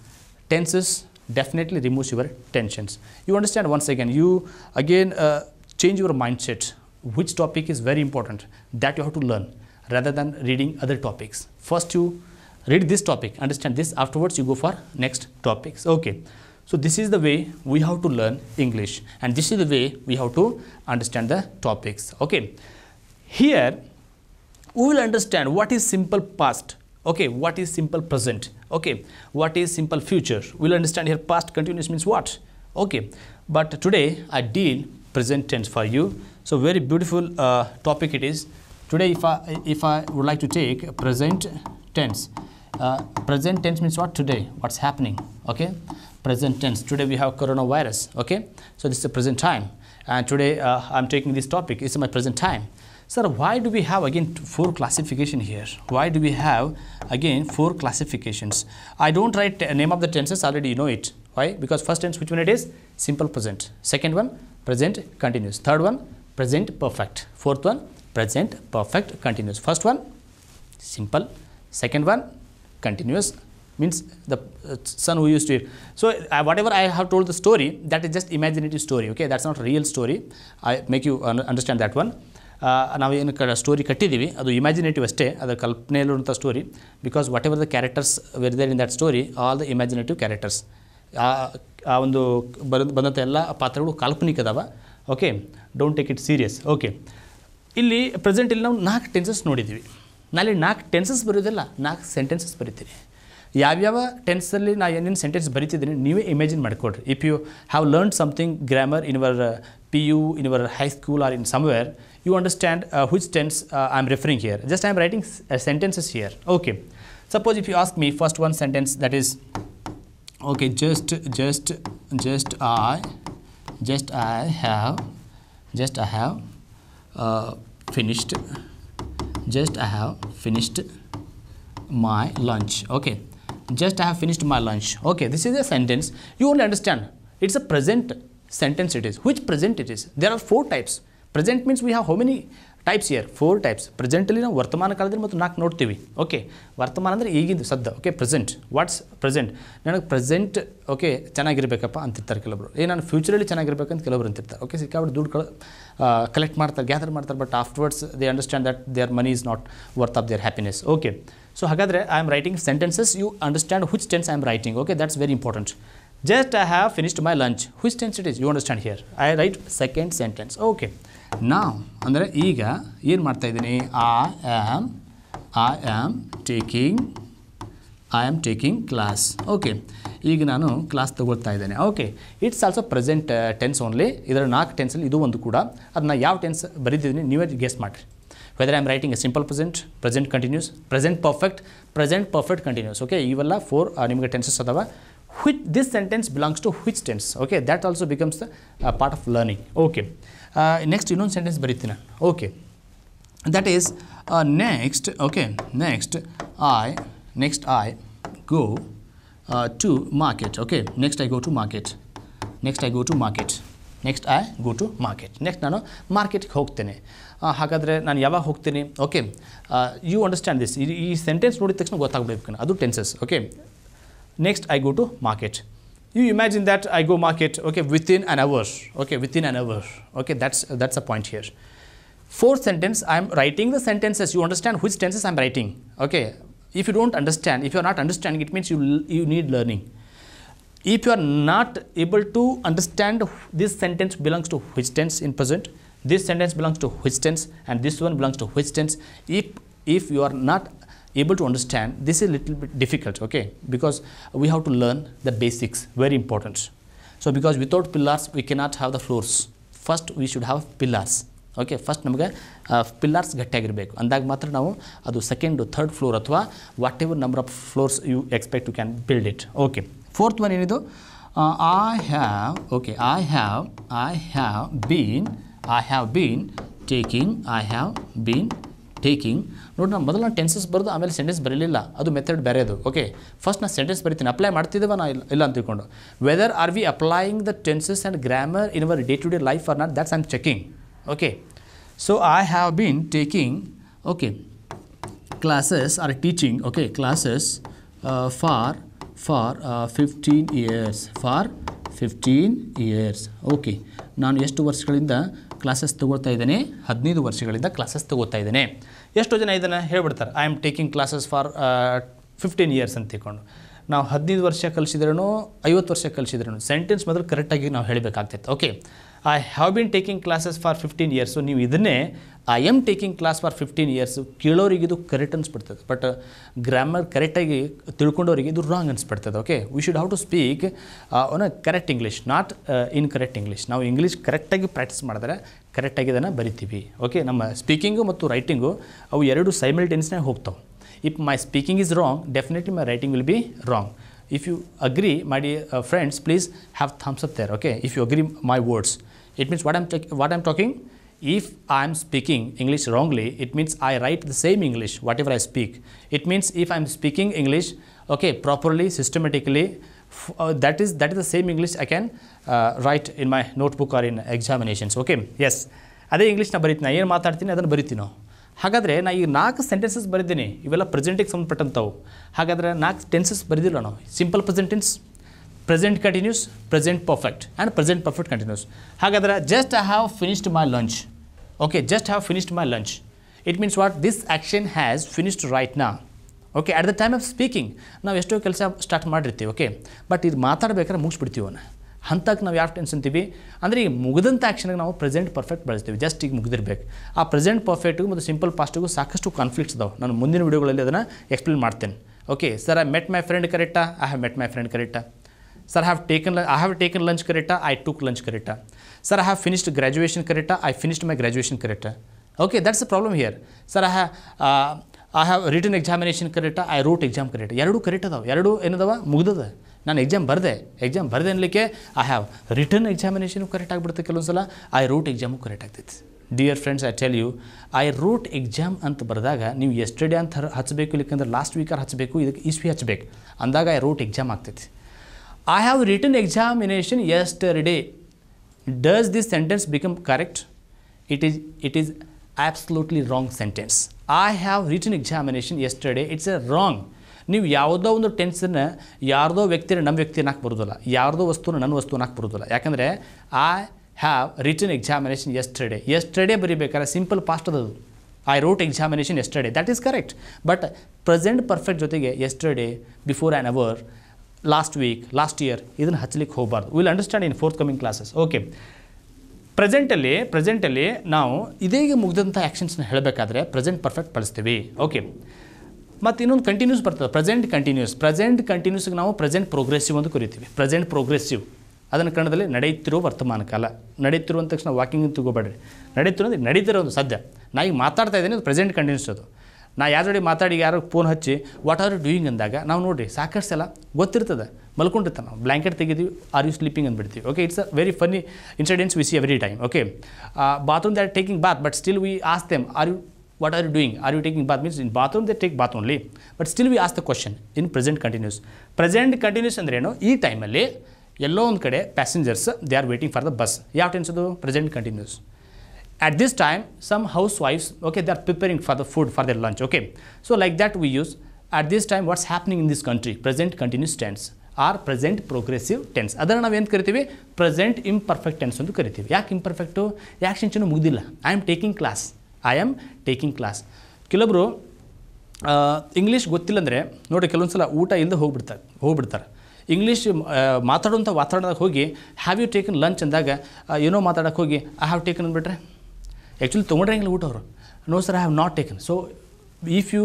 tenses definitely removes your tensions. You understand once again, you again uh, change your mindset, which topic is very important, that you have to learn rather than reading other topics. First you read this topic understand this afterwards you go for next topics okay so this is the way we have to learn english and this is the way we have to understand the topics okay here we will understand what is simple past okay what is simple present okay what is simple future we'll understand here past continuous means what okay but today i deal present tense for you so very beautiful uh, topic it is today if i if i would like to take present tense uh, present tense means what today what's happening okay present tense today we have coronavirus okay so this is the present time and today uh, i'm taking this topic it's my present time sir why do we have again four classification here why do we have again four classifications i don't write name of the tenses already you know it why because first tense which one it is simple present second one present continuous third one present perfect fourth one present perfect continuous first one simple second one continuous means the uh, son who used to so So uh, whatever I have told the story, that is just imaginative story. Okay, that's not real story. I make you understand that one. ನಾವು ಏನು ಕ story ಕಟ್ಟಿದ್ದೀವಿ ಅದು imaginative ಅಷ್ಟೇ ಅದರ ಕಲ್ಪನೆಯಲ್ಲಿರುವಂಥ story because whatever the characters were there in that story all the imaginative characters ಆ ಒಂದು ಬರ ಬಂದಂಥ ಎಲ್ಲ ಪಾತ್ರಗಳು ಕಾಲ್ಪನಿಕ ಅದಾವ okay don't take it serious okay ಇಲ್ಲಿ ಪ್ರೆಸೆಂಟ್ ಇಲ್ಲಿ ನಾವು ನಾಲ್ಕು ಟೆನ್ಸಸ್ ನೋಡಿದ್ದೀವಿ ನಾಳೆ ನಾಲ್ಕು ಟೆನ್ಸಸ್ ಬರೋದಿಲ್ಲ ನಾಲ್ಕು ಸೆಂಟೆನ್ಸಸ್ ಬರಿತೀನಿ ಯಾವ್ಯಾವ ಟೆನ್ಸಲ್ಲಿ ನಾನು ಏನೇನು ಸೆಂಟೆನ್ಸ್ ಬರಿತಿದ್ದೀನಿ ನೀವೇ ಇಮ್ಯಾಜಿನ್ ಮಾಡಿಕೊಡ್ರಿ if you have learn something grammar in your P U in your high school or in somewhere you understand which tense I am referring here just I am writing sentences here okay suppose if you ask me first one sentence that is okay just just just I just I have just I have uh, finished just I have finished my lunch okay just I have finished my lunch okay this is a sentence you only understand it's a present sentence it is which present it is there are four types present means we have how many types here four types ಪ್ರೆಸೆಂಟಲ್ಲಿ ನಾವು ವರ್ತಮಾನ ಕಾಲದಲ್ಲಿ ಮತ್ತು ನಾಲ್ಕು ನೋಡ್ತೀವಿ okay ವರ್ತಮಾನ ಅಂದರೆ ಈಗಿಂದು ಸದ್ದ ಓಕೆ ಪ್ರೆಸೆಂಟ್ ವಾಟ್ಸ್ ಪ್ರೆಸೆಂಟ್ ನನಗೆ ಪ್ರೆಸೆಂಟ್ ಓಕೆ ಚೆನ್ನಾಗಿರಬೇಕಪ್ಪ ಅಂತಿರ್ತಾರೆ ಕೆಲವರು ಏ ನಾನು ಫ್ಯೂಚರಲ್ಲಿ ಚೆನ್ನಾಗಿರ್ಬೇಕಂತ ಕೆಲವರು ಅಂತಿರ್ತಾರೆ ಓಕೆ ಸಿಕ್ಕಾಬಿಟ್ಟು ದುಡ್ಡು ಕಳ ಕಲೆಕ್ಟ್ ಮಾಡ್ತಾರೆ ಗ್ಯಾದರ್ ಮಾಡ್ತಾರೆ but afterwards they understand that their money is not worth of their happiness okay so ಹಾಗಾದರೆ I am writing sentences you understand which tense I am writing okay that's very important just I have finished my lunch which tense it is you understand here I write second sentence okay ನಾವು ಅಂದರೆ ಈಗ ಏನು ಮಾಡ್ತಾ ಇದ್ದೀನಿ I am I am taking I am taking class okay ಈಗ ನಾನು class ತಗೊಳ್ತಾ ಇದ್ದೇನೆ okay it's also present tense only ಇದರ ನಾಲ್ಕು ಟೆನ್ಸಲ್ಲಿ ಇದು ಒಂದು ಕೂಡ ಅದನ್ನ ಯಾವ ಟೆನ್ಸ್ ಬರೀತಿದ್ದೀನಿ ನೀವೇ ಗೆಸ್ ಮಾಡಿರಿ whether I am writing a simple present present continuous present perfect present perfect continuous okay ಇವೆಲ್ಲ ಫೋರ್ ನಿಮಗೆ ಟೆನ್ಸಸ್ ಅದಾವ which this sentence belongs to which tense okay that also becomes the uh, part of learning okay uh, next know sentence baritina okay that is uh, next okay next i next i go uh, to market okay next i go to market next i go to market next I go to market next ನಾನು market hogtene ಹಾಗಾದರೆ ನಾನು ಯಾವಾಗ ಹೋಗ್ತೀನಿ okay you understand this ಈ sentence ನೋಡಿದ ತಕ್ಷಣ ಗೊತ್ತಾಗಬೇಕು ಅದು tenses okay Next, I go to market. You imagine that I go market, okay, within an hour, okay, within an hour, okay, that's, that's a point here. Fourth sentence, I'm writing the sentences, you understand which tenses I'm writing, okay. If you don't understand, if you're not understanding, it means you, you need learning. If you are not able to understand this sentence belongs to which tense in present, this sentence belongs to which tense and this one belongs to which tense, if, if you are not able to understand this is a little bit difficult okay because we have to learn the basics very important so because without pillars we cannot have the floors first we should have pillars okay first namaga uh, pillars gattagirbeku that matter now adu second or third floor athwa whatever number of floors you expect you can build it okay fourth one enidu uh, i have okay i have i have been i have been taking i have been taking ನೋಡಿ ನಾನು ಮೊದಲು ನಾನು tenses ಬರೆದು ಆಮೇಲೆ sentence ಬರಲಿಲ್ಲ ಅದು method ಬೇರೆದು okay first ನಾನು ಸೆಂಟೆನ್ಸ್ ಬರಿತೀನಿ ಅಪ್ಲೈ ಮಾಡ್ತಿದ್ದೇವೆ ನಾ ಇಲ್ಲ ಇಲ್ಲ ಅಂತ ತಿಳ್ಕೊಂಡು whether are we applying the tenses and grammar in our day to day life or not that's I am checking okay so I have been taking okay classes or teaching okay classes for for fifteen years for fifteen years okay ನಾನು ಎಷ್ಟು ವರ್ಷಗಳಿಂದ classes ತಗೋತಾ ಇದ್ದೇನೆ ಹದಿನೈದು ವರ್ಷಗಳಿಂದ classes ತಗೋತಾ ಇದ್ದೇನೆ ಎಷ್ಟೋ ಜನ ಇದನ್ನು ಹೇಳ್ಬಿಡ್ತಾರೆ I am taking classes for fifteen years ಅಂತ ತಿಳ್ಕೊಂಡು ನಾವು ಹದಿನೈದು ವರ್ಷ ಕಲಿಸಿದ್ರೂ ಐವತ್ತು ವರ್ಷ ಕಲಿಸಿದ್ರು ಸೆಂಟೆನ್ಸ್ ಮೊದಲು ಕರೆಕ್ಟಾಗಿ ನಾವು ಹೇಳಬೇಕಾಗ್ತಿತ್ತು okay I have been taking classes for fifteen years ನೀವು ಇದನ್ನೇ I am taking class for fifteen years ಕೇಳೋರಿಗೆ ಇದು ಕರೆಕ್ಟ್ ಅನಿಸ್ಬಿಡ್ತದೆ ಬಟ್ ಗ್ರಾಮರ್ ಕರೆಕ್ಟಾಗಿ ತಿಳ್ಕೊಂಡವರಿಗೆ ಇದು ರಾಂಗ್ ಅನಿಸ್ಬಿಡ್ತದೆ okay we should how to speak on correct English not incorrect English ನಾವು ಇಂಗ್ಲೀಷ್ ಕರೆಕ್ಟಾಗಿ ಪ್ರಾಕ್ಟೀಸ್ ಮಾಡಿದ್ರೆ ಕರೆಕ್ಟಾಗಿ ಇದನ್ನು ಬರಿತೀವಿ ಓಕೆ ನಮ್ಮ ಸ್ಪೀಕಿಂಗು ಮತ್ತು ರೈಟಿಂಗು ಅವು ಎರಡು ಟೆನ್ಸ್ನೇ ಹೋಗ್ತಾವೆ if my speaking is wrong definitely my writing will be wrong if you agree ಮಾಡಿ friends please have thumbs up there okay if you agree my words it means what I'm what am talking if I am speaking English wrongly it means I write the same English whatever I speak it means if I am speaking English okay properly systematically Uh, that is that is the same English I can uh, write in my notebook or in examinations. Okay, yes. Adhe English na baritna. Yer maatharthine adhan baritino. Hagadre na yeh naak sentences baridine. Yevela present tense sam pratam tau. Hagadre naak tenses baridilano. Simple present tense. Present continuous, present perfect, and present perfect continuous. Hagadra, just I have finished my lunch. Okay, just have finished my lunch. It means what? This action has finished right now. Okay at the time of speaking ನಾವು ಎಷ್ಟೋ ಕೆಲಸ start ಮಾಡಿರ್ತೀವಿ okay but ಇದು ಮಾತಾಡಬೇಕಾದ್ರೆ ಮುಗಿಸ್ಬಿಡ್ತೀವನ್ನ ಹಂತಕ್ಕೆ ನಾವು ಯಾವ ಅಂತೀವಿ ಅಂದರೆ ಈಗ ಮುಗಿದಂಥ ಆ್ಯಕ್ಷನ್ಗೆ ನಾವು ಪ್ರೆಸೆಂಟ್ ಪರ್ಫೆಕ್ಟ್ ಬಳಸ್ತೀವಿ ಜಸ್ಟ್ ಈಗ ಮುಗಿದಿರಬೇಕು ಆ ಪ್ರೆಸೆಂಟ್ ಪರ್ಫೆಕ್ಟಿಗೂ ಮತ್ತು ಸಿಂಪಲ್ ಪಾಸ್ಟಿಗೂ ಸಾಕಷ್ಟು ಕಾನ್ಫ್ಲಿಕ್ಟ್ಸ್ ಇದಾವೆ ನಾನು ಮುಂದಿನ ವಿಡಿಯೋಗಳಲ್ಲಿ ಅದನ್ನು ಎಕ್ಸ್ಪ್ಲೇನ್ ಮಾಡ್ತೇನೆ okay sir I met my friend ಕರೆಕ್ಟಾ I have met my friend ಕರೆಕ್ಟಾ sir have taken I have taken lunch ಕರೆಕ್ಟಾ ಐ ಟುಕ್ ಲಂಚ್ ಕರೆಕ್ಟಾ sir I have finished graduation ಕರೆಕ್ಟಾ ಐ ಫಿನಿಶ್ಡ್ ಮೈ ಗ್ರಾಜುಯೇಷನ್ ಕರೆಕ್ಟಾ okay that's a problem here sir I ha I have written examination correct I wrote exam correct ಎರಡೂ correct ಅದಾವೆ ಎರಡೂ ಏನದವ ಮುಗ್ದದ ನಾನು exam ಬರೆದೆ exam ಬರದೆ ಅನ್ಲಿಕ್ಕೆ I have return examination correct ಆಗಿಬಿಡುತ್ತೆ ಕೆಲವೊಂದು ಸಲ ಐ ರೂಟ್ ಎಕ್ಸಾಮು ಕರೆಕ್ಟ್ ಆಗ್ತೈತಿ dear friends I tell you I wrote exam ಅಂತ ಬರೆದಾಗ ನೀವು ಡೇ ಅಂತ ಹಚ್ಚಬೇಕು ಇಲ್ಲಕ್ಕಂದ್ರೆ ಲಾಸ್ಟ್ ವೀಕರ್ ಹಚ್ಚಬೇಕು ಇದಕ್ಕೆ ಇಸ್ವಿ ಹಚ್ಚಬೇಕು ಅಂದಾಗ ಐ ರೂಟ್ ಎಕ್ಸಾಮ್ ಆಗ್ತೈತಿ I have written examination day does this sentence become correct it is it is absolutely wrong sentence I have written examination yesterday it's a wrong ನೀವು ಯಾವುದೋ ಒಂದು ಟೆನ್ಸನ್ನ ಯಾರದೋ ವ್ಯಕ್ತಿನ ನಮ್ಮ ವ್ಯಕ್ತಿನ ಹಾಕಿ ಬರೋದಿಲ್ಲ ಯಾರದೋ ವಸ್ತುನ ನನ್ನ ವಸ್ತುನ ಹಾಕಿ ಬರೋದಿಲ್ಲ ಯಾಕಂದರೆ I have written examination yesterday yesterday ಬರೀಬೇಕಾದ್ರೆ ಸಿಂಪಲ್ ಪಾಸ್ಟ್ ಅದದು I wrote examination yesterday that is correct but present perfect ಜೊತೆಗೆ yesterday before an hour last week last year ಇದನ್ನು ಹಚ್ಚಲಿಕ್ಕೆ ಹೋಗಬಾರ್ದು will understand in fourth coming classes okay ಪ್ರೆಸೆಂಟಲ್ಲಿ ಪ್ರೆಸೆಂಟಲ್ಲಿ ನಾವು ಇದೇಗೆ ಮುಗಿದಂಥ ಆ್ಯಕ್ಷನ್ಸ್ನ ಹೇಳಬೇಕಾದ್ರೆ ಪ್ರೆಸೆಂಟ್ ಪರ್ಫೆಕ್ಟ್ ಬಳಸ್ತೀವಿ ಓಕೆ ಮತ್ತು ಇನ್ನೊಂದು ಕಂಟಿನ್ಯೂಸ್ ಬರ್ತದೆ ಪ್ರೆಸೆಂಟ್ ಕಂಟಿನ್ಯೂಸ್ ಪ್ರೆಸೆಂಟ್ ಕಂಟಿನ್ಯೂಸ್ಗೆ ನಾವು ಪ್ರೆಸೆಂಟ್ ಪ್ರೋಗ್ರೆಸಿವ್ ಅಂತ ಕರಿತೀವಿ ಪ್ರೆಸೆಂಟ್ ಪ್ರೋಗ್ರೆಸಿವ್ ಅದನ್ನು ಕನ್ನಡದಲ್ಲಿ ನಡೆಯುತ್ತಿರುವ ವರ್ತಮಾನ ಕಾಲ ನಡೀತಿರುವ ತಕ್ಷಣ ವಾಕಿಂಗ್ ತಗೋಬೇಡ್ರಿ ನಡೀತಿರೋದು ನಡೀತಿರೋದು ಒಂದು ಸದ್ಯ ನಾ ಈಗ ಮಾತಾಡ್ತಾ ಇದ್ದೀನಿ ಅದು ಪ್ರೆಸೆಂಟ್ ಕಂಟಿನ್ಯೂಸ್ ಅದು ನಾ ಯಾರ ಮಾತಾಡಿ ಯಾರೋ ಫೋನ್ ಹಚ್ಚಿ ವಾಟ್ ಆರ್ ಯು ಡೂಯಿಂಗ್ ಅಂದಾಗ ನಾವು ನೋಡಿರಿ ಸಾಕಷ್ಟು ಸಲ ಗೊತ್ತಿರ್ತದೆ ಮಲ್ಕೊಂಡಿರ್ತಾನೆ ನಾವು ಬ್ಲ್ಯಾಂಕೆಟ್ ತೆಗಿದೀವಿ ಆರ್ ಯು ಸ್ಲೀಪಿಂಗ್ ಅಂದ್ಬಿಡ್ತೀವಿ okay it's a very funny incidents we see every time okay bathroom they are taking bath but still we ask them are you what are you doing? Are you taking bath? Means in bathroom they take bath only. But still we ask the question in present continuous. Present continuous ಅಂದರೆ ಏನು ಈ ಟೈಮಲ್ಲಿ ಎಲ್ಲೋ ಒಂದು ಕಡೆ passengers they are waiting for the bus ಯಾವ ಟೆನ್ಸೋದು present continuous at this time some housewives okay they are preparing for the food for their lunch okay so like that we use at this time what's happening in this country present continuous tense or present progressive tense ಅದನ್ನು ಏನು ಕರಿತೀವಿ present imperfect tense ಅಂತ ಕರಿತೀವಿ ಯಾಕೆ imperfect ಯಾಕೆ ಚಿನ್ನು ಮುಗಿದಿಲ್ಲ I am taking class I am taking class ಕೆಲವರು ಇಂಗ್ಲೀಷ್ ಗೊತ್ತಿಲ್ಲಂದರೆ ನೋಡಿ ಕೆಲವೊಂದು ಸಲ ಊಟ ಇಲ್ಲದೆ ಹೋಗ್ಬಿಡ್ತಾರೆ ಹೋಗ್ಬಿಡ್ತಾರೆ ಇಂಗ್ಲೀಷ್ ಮಾತಾಡುವಂಥ ವಾತಾವರಣದಾಗ ಹೋಗಿ ಹ್ಯಾವ್ ಯು ಟೇಕನ್ ಲಂಚ್ ಅಂದಾಗ ಏನೋ ಮಾತಾಡಕ್ಕೆ ಹೋಗಿ ಐ ಹ್ಯಾವ್ ಟೇಕನ್ ಅಂದ್ಬಿಟ್ರೆ ಆ್ಯಕ್ಚುಲಿ ತೊಗೊಂಡ್ರೆ ಹಿಂಗೆ ಊಟ ಅವರು no sir I have not taken so if you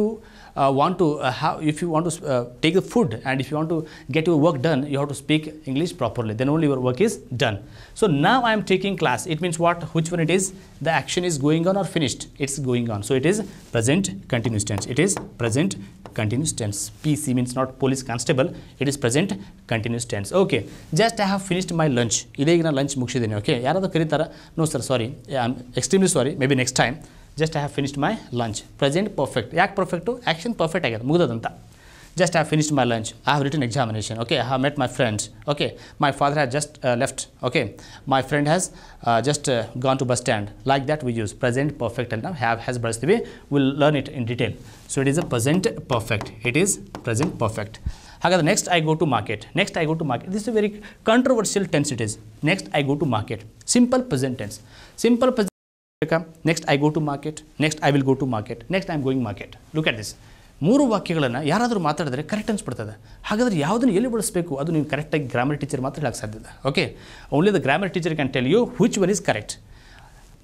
Uh, want to uh, have, if you want to uh, take the food and if you want to get your work done, you have to speak English properly. Then only your work is done. So now I am taking class. It means what? Which one it is? The action is going on or finished? It's going on. So it is present continuous tense. It is present continuous tense. PC means not police constable. It is present continuous tense. Okay. Just I have finished my lunch. ಇದೇ ಈಗ ನಾನು lunch ಮುಗಿಸಿದ್ದೀನಿ okay ಯಾರಾದರೂ ಕರೀತಾರ no No sir, sorry. I am extremely sorry. Maybe next time just I have finished my lunch. Present perfect. Act perfect too. Action perfect again. Mudadanta. Just I have finished my lunch. I have written examination. Okay. I have met my friends. Okay. My father has just uh, left. Okay. My friend has uh, just uh, gone to bus stand. Like that we use. Present perfect. And now have has brushed We'll learn it in detail. So it is a present perfect. It is present perfect. Next I go to market. Next I go to market. This is a very controversial tense it is. Next I go to market. Simple present tense. Simple present next I go to market next I will go to market next I am going market look at this ಮೂರು ವಾಕ್ಯಗಳನ್ನು ಯಾರಾದರೂ ಮಾತಾಡಿದ್ರೆ correct ಅನ್ಸ್ಬಿಡ್ತದೆ ಹಾಗಾದ್ರೆ ಯಾವುದನ್ನು ಎಲ್ಲಿ ಬಳಸಬೇಕು ಅದು ನೀವು ಕರೆಕ್ಟಾಗಿ ಗ್ರಾಮರ್ ಟೀಚರ್ ಮಾತ್ರ ಹೇಳಕ್ಕೆ ಸಾಧ್ಯದ okay only the grammar teacher can tell you which one is correct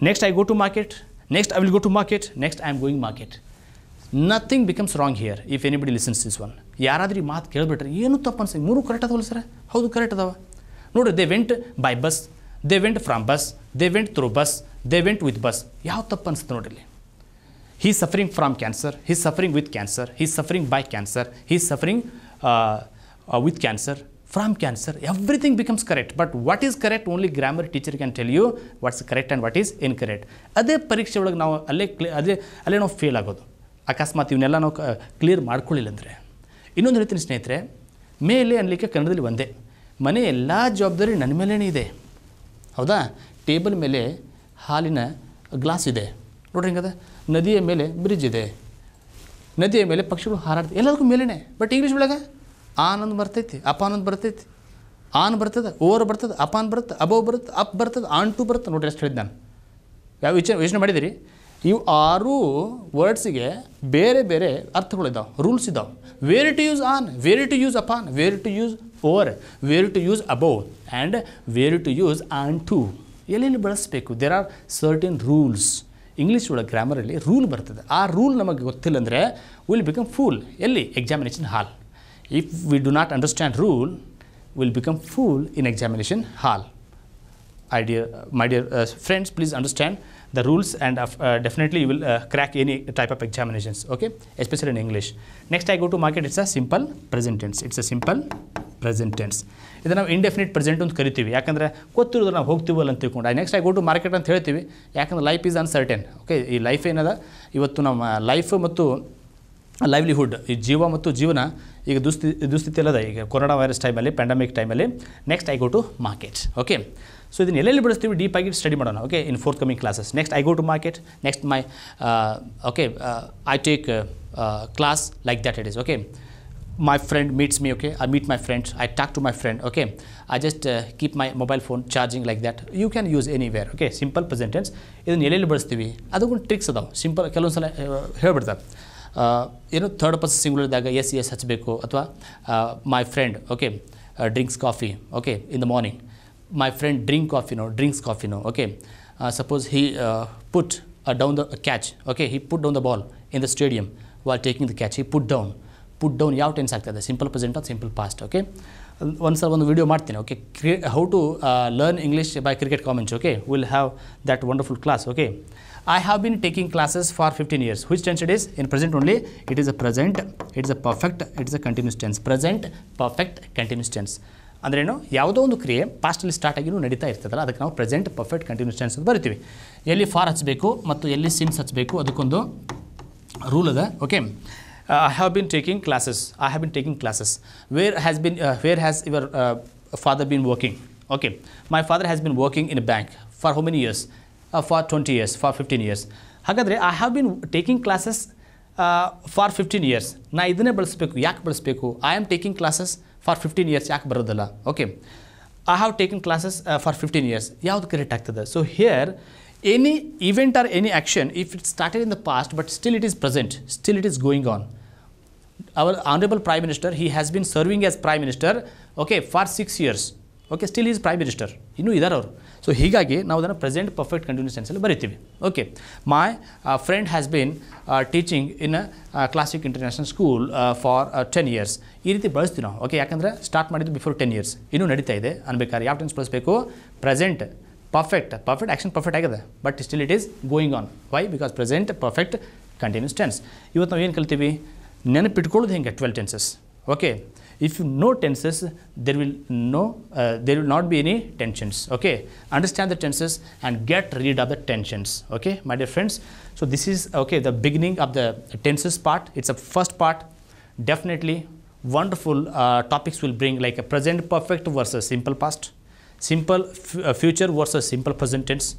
next I go to market next I will go to market next I am going market nothing becomes wrong here if anybody listens this one ಯಾರಾದ್ರೂ ಈ ಮಾತು ಕೇಳಿಬಿಟ್ರೆ ಏನು ತಪ್ಪು ಅನ್ಸಿ ಮೂರು correct ಅದಲ್ಲ sir ಹೌದು correct ಅದಾವ ನೋಡಿ they went by bus they went from bus they went through bus they went with bus ಯಾವ ತಪ್ಪು ಅನಿಸ್ತು ನೋಡಿರಿ he suffering from cancer he suffering with cancer he suffering by cancer he suffering with cancer from cancer everything becomes correct but what is correct only grammar teacher can tell you what's correct and what is incorrect ಅದೇ ಪರೀಕ್ಷೆ ಒಳಗೆ ನಾವು ಅಲ್ಲೇ ಕ್ಲಿ ಅದೇ ಅಲ್ಲೇ ನಾವು fail ಆಗೋದು ಅಕಸ್ಮಾತ್ ಇವನ್ನೆಲ್ಲ ನಾವು ಕ್ಲಿಯರ್ ಮಾಡ್ಕೊಳ್ಳಿಲ್ಲ ಅಂದರೆ ಇನ್ನೊಂದು ಹೇಳ್ತೀನಿ ಸ್ನೇಹಿತರೆ ಮೇಲೆ ಅನ್ನಲಿಕ್ಕೆ ಕನ್ನಡದಲ್ಲಿ ಒಂದೇ ಮನೆ ಎಲ್ಲ ಜವಾಬ್ದಾರಿ ನನ್ನ ಮೇಲೇ ಇದೆ ಹೌದಾ ಟೇಬಲ್ ಮೇಲೆ ಹಾಲಿನ ಗ್ಲಾಸ್ ಇದೆ ನೋಡ್ರಿ ಹಿಂಗದ ನದಿಯ ಮೇಲೆ ಬ್ರಿಡ್ಜ್ ಇದೆ ನದಿಯ ಮೇಲೆ ಪಕ್ಷಿಗಳು ಹಾರಾಡ್ತವೆ ಎಲ್ಲದಕ್ಕೂ ಮೇಲೇ ಬಟ್ ಇಂಗ್ಲೀಷ್ ಒಳಗೆ ಆನಂದ್ ಬರ್ತೈತಿ ಅಪಾನಂದ್ ಬರ್ತೈತಿ ಆನ್ ಬರ್ತದೆ ಓವರ್ ಬರ್ತದೆ ಅಪಾನ್ ಬರುತ್ತೆ ಅಬೋ ಬರುತ್ತೆ ಅಪ್ ಬರ್ತದೆ ಆನ್ ಟು ಬರುತ್ತೆ ನೋಡಿರಿ ಅಷ್ಟು ಹೇಳಿದ್ದು ನಾನು ಯಾವ ವಿಚಾರ ಯೋಚನೆ ಮಾಡಿದಿರಿ ಇವು ಆರು ವರ್ಡ್ಸಿಗೆ ಬೇರೆ ಬೇರೆ ಅರ್ಥಗಳಿದ್ದಾವೆ ರೂಲ್ಸ್ ಇದ್ದಾವೆ where to use on where to use upon where to use over where to use above and where to use on to ಎಲ್ಲೆಲ್ಲಿ ಬಳಸಬೇಕು there are certain rules English ಒಳಗೆ ಗ್ರಾಮರಲ್ಲಿ ರೂಲ್ ಬರ್ತದೆ ಆ ರೂಲ್ ನಮಗೆ ಗೊತ್ತಿಲ್ಲ ಅಂದರೆ ವಿಲ್ ಬಿಕಮ್ ಫೂಲ್ ಎಲ್ಲಿ examination hall if we do not understand rule will become fool in examination hall I dear my dear friends please understand the rules and uh, definitely you will uh, crack any type of examinations, okay, especially in English. Next I go to market, it's a simple present tense. It's a simple ಇದನ್ನು tense ಇದು ನಾವು indefinite present ಅಂತ ಕರಿತೀವಿ ಯಾಕಂದರೆ ಗೊತ್ತಿರೋದು ನಾವು ಹೋಗ್ತೀವಲ್ಲ ಅಂತ ತಿಳ್ಕೊಂಡು I next I go to market ಅಂತ ಹೇಳ್ತೀವಿ ಯಾಕಂದರೆ ಲೈಫ್ ಈಸ್ ಅನ್ಸರ್ಟೆನ್ ಓಕೆ ಈ ಲೈಫ್ ಏನದ ಇವತ್ತು ನಮ್ಮ ಲೈಫ್ ಮತ್ತು ಲೈವ್ಲಿಹುಡ್ ಈ ಜೀವ ಮತ್ತು ಜೀವನ ಈಗ ದುಸ್ಥಿತಿ ದುಸ್ಥಿತಿ ಅಲ್ಲದ ಈಗ ಕೊರೋನಾ ವೈರಸ್ ಟೈಮಲ್ಲಿ ಪ್ಯಾಂಡಮಿಕ್ ಟೈಮಲ್ಲಿ next I go to market okay so ಇದನ್ನು ಎಲ್ಲೆಲ್ಲಿ ಬಳಸ್ತೀವಿ ಡೀಪಾಗಿ ಸ್ಟಡಿ ಮಾಡೋಣ okay in fourth coming classes next I go to market next my okay I take class like that it is okay my friend meets me okay I meet my friends I talk to my friend okay I just keep my mobile phone charging like that you can use any anywhere okay simple present tense ಇದನ್ನ ಎಲ್ಲೆಲ್ಲಿ ಬಳಸ್ತೀವಿ ಅದಕ್ಕೊಂದು tricks ಅದಾವೆ simple ಕೆಲವೊಂದು ಸಲ ಹೇಳ್ಬಿಡ್ತಾರೆ ಏನು third person singular ಇದ್ದಾಗ ಎಸ್ ಎಸ್ ಹಚ್ಚಬೇಕು ಅಥವಾ my friend okay drinks coffee okay in the morning my friend drink coffee you know. drinks coffee now, okay. Uh, suppose he uh, put uh, down the catch, okay, he put down the ball in the stadium while taking the catch, he put down, put down, yaw tense like that, the simple present or simple past, okay. Once I want the video, Martin, okay, how to learn English by cricket comments, okay, we'll have that wonderful class, okay. I have been taking classes for 15 years, which tense it is, in present only, it is a present, it is a perfect, it is a continuous tense, present, perfect, continuous tense. ಅಂದ್ರೇನು ಯಾವುದೋ ಒಂದು ಕ್ರಿಯೆ ಪಾಸ್ಟಲ್ಲಿ start ಆಗಿನೂ ನಡೀತಾ ಇರ್ತದಲ್ಲ ಅದಕ್ಕೆ ನಾವು present perfect continuous tense ಅಂತ ಬರಿತೀವಿ ಎಲ್ಲಿ ಫಾರ್ ಹಚ್ಚಬೇಕು ಮತ್ತು ಎಲ್ಲಿ ಸಿನ್ಸ್ ಹಚ್ಚಬೇಕು ಅದಕ್ಕೊಂದು ರೂಲ್ ಅದ okay I have been taking classes I have been taking classes where has been where has your father been working okay my father has been working in bank for how many years for twenty years for fifteen years ಹಾಗಾದರೆ I have been taking classes for fifteen years ನಾ ಇದನ್ನೇ ಬಳಸಬೇಕು ಯಾಕೆ ಬಳಸಬೇಕು I am taking classes for fifteen years ಯಾಕೆ ಬರೋದಲ್ಲ okay I have taken classes for fifteen years ಯಾವುದು correct ಆಗ್ತದೆ so here any event or any action if it started in the past but still it is present still it is going on our honourable prime minister he has been serving as prime minister okay for six years okay still is prime minister ಇನ್ನೂ ಇದ್ದಾರೆ ಅವರು so ಹೀಗಾಗಿ ನಾವು ಅದನ್ನು present perfect continuous ಟೆನ್ಸಲ್ಲಿ ಬರಿತೀವಿ okay my friend has been teaching in classic international school for ten years ಈ ರೀತಿ ಬಳಸ್ತೀವಿ ನಾವು ಓಕೆ ಯಾಕಂದರೆ ಸ್ಟಾರ್ಟ್ ಮಾಡಿದ್ದು ಬಿಫೋರ್ ಟೆನ್ ಇಯರ್ಸ್ ಇನ್ನೂ ನಡೀತಾ ಇದೆ ಅನ್ಬೇಕಾದ್ರೆ ಯಾವ ಟೆನ್ಸ್ ಬಳಸಬೇಕು present perfect perfect action perfect ಆಗಿದೆ but still it is going on why because present perfect continuous tense ಇವತ್ತು ನಾವು ಏನು ಕಲ್ತೀವಿ ನೆನಪಿಟ್ಕೊಳ್ಳೋದು ಹೆಂಗೆ twelve tenses okay If you know tenses, there will no, uh, there will not be any tensions. Okay, understand the tenses and get rid of the tensions. Okay, my dear friends. So this is okay the beginning of the tenses part. It's a first part. Definitely wonderful uh, topics will bring like a present perfect versus simple past, simple uh, future versus simple present tense,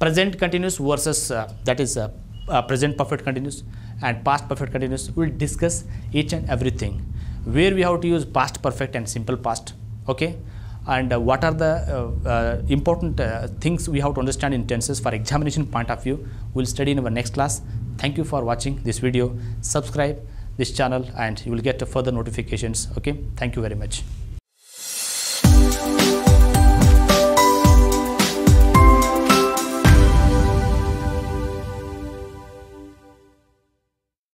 present continuous versus uh, that is uh, uh, present perfect continuous and past perfect continuous. We'll discuss each and everything where we have to use past perfect and simple past okay and uh, what are the uh, uh, important uh, things we have to understand in tenses for examination point of view we'll study in our next class thank you for watching this video subscribe this channel and you will get further notifications okay thank you very much